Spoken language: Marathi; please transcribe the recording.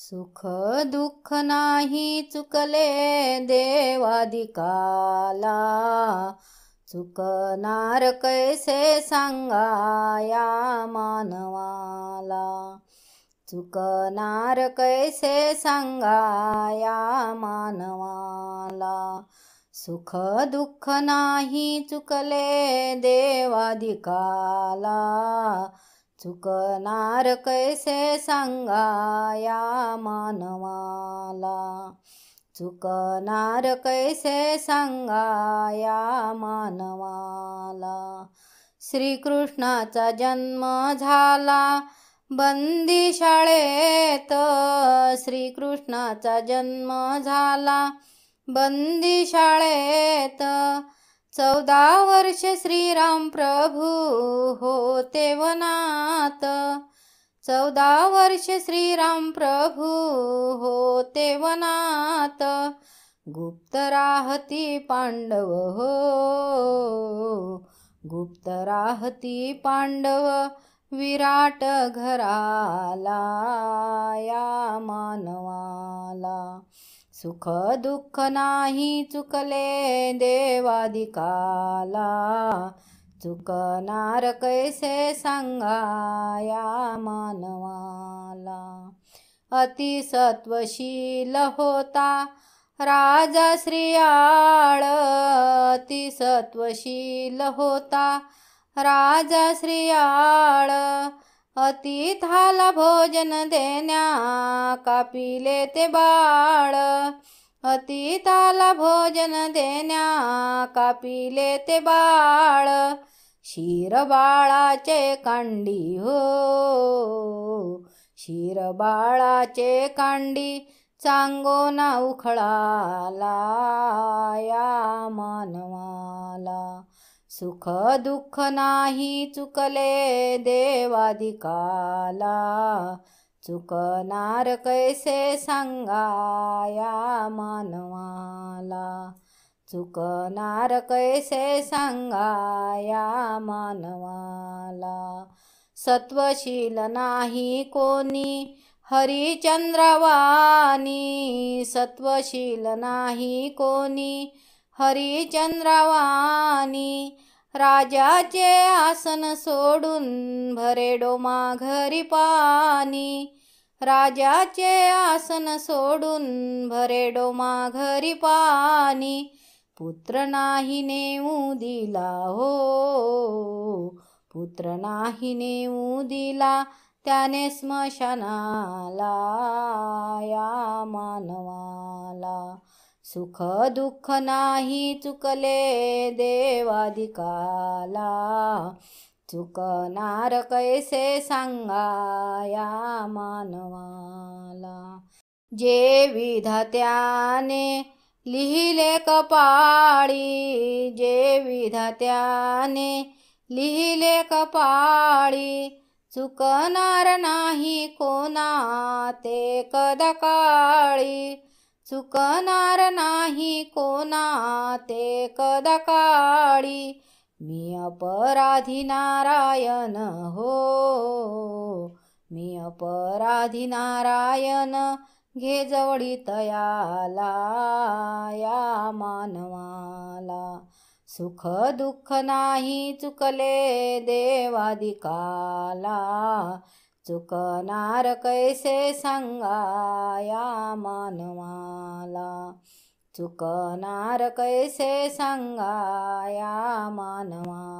सुख दुःख नाही चुकले देवाधिकाला चुकणार कैसे सांगाया मानवाला चुकणार कैसे सांगाया मानवाला सुख दुःख नाही चुकले देवाधिकाला चुकणार कैसे सांगा या मानवाला चुकणार कैसे सांगा या मानवाला श्रीकृष्णाचा जन्म झाला बंदी शाळेत श्रीकृष्णाचा जन्म झाला बंदी शाळेत चौदा वर्ष श्रीराम प्रभू होते वनात चौदा वर्ष श्रीराम प्रभू होते वनात गुप्त राहती पांडव हो गुप्त राहती पांडव विराट घराला या मानवाला सुख दुःख नाही चुकले देवादिकाला चुकणार कैसे सांगाया मानवाला अतिसत्वशील होता राजा श्रियाळ अतिसत्वशील होता राजा श्रियाळ अतिथाला भोजन देण्या कापिले ते बाळ अतिथाला भोजन देण्या कापिले ते बाळ शिर बाळाचे कांडी हो शिर बाळाचे कांडी ना उखळाला या मानवाला सुख दुःख नाही चुकले देवाधिकाला चुकणार कैसे सांगाया मानवाला चुकणार कैसे सांगाया मानवाला सत्वशील नाही कोणी हरिचंद्रवाणी सत्वशील नाही कोणी हरिचंद्रावानी राजाचे आसन सोडून भरे डोमा घरी पाणी राजाचे आसन सोडून भरे डोमा घरी पाणी पुत्र नाही नेऊ दिला हो पुत्र नाही नेऊ दिला त्याने स्मशानाला या मानवाला सुख दुःख नाही चुकले देवाधिकाला चुकणार कैसे सांगा या मानवाला जे विधात्याने लिहिले कपाळी जे विधात्याने लिहिले कपाळी चुकणार नाही कोणा ते कदकाळी चुकणार नाही कोणा ते कदकाळी मी अपराधी नारायण हो मी अपराधी नारायण घे जवळी तयाला या मानवाला सुख दुःख नाही चुकले देवादिकाला चुकणार कैसे संगाया या मानवाला चुकणार कैसे संगाया मानवा